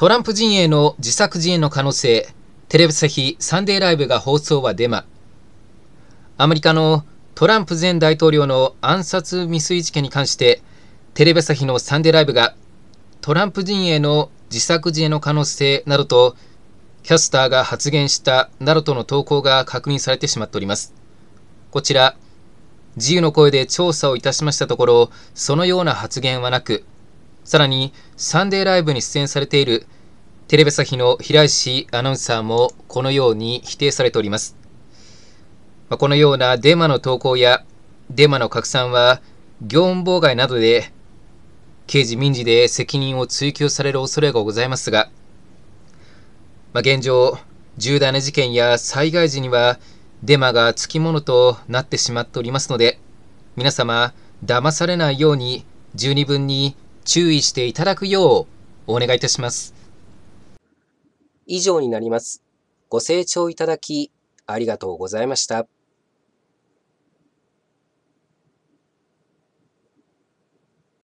トランプ陣営の自作自演の可能性、テレビ朝日サンデーライブが放送はデマ。アメリカのトランプ前大統領の暗殺未遂事件に関して、テレビ朝日のサンデーライブが、トランプ陣営の自作自演の可能性などと、キャスターが発言したなどとの投稿が確認されてしまっております。こちら、自由の声で調査をいたしましたところ、そのような発言はなく、さらに、サンデーライブに出演されているテレビ朝日の平石アナウンサーもこのように否定されております。まあ、このようなデマの投稿やデマの拡散は業務妨害などで刑事民事で責任を追及される恐れがございますが、まあ、現状、重大な事件や災害時にはデマがつきものとなってしまっておりますので、皆様、騙されないように十二分に注意していただくようお願いいたします。以上になります。ご清聴いただきありがとうございました。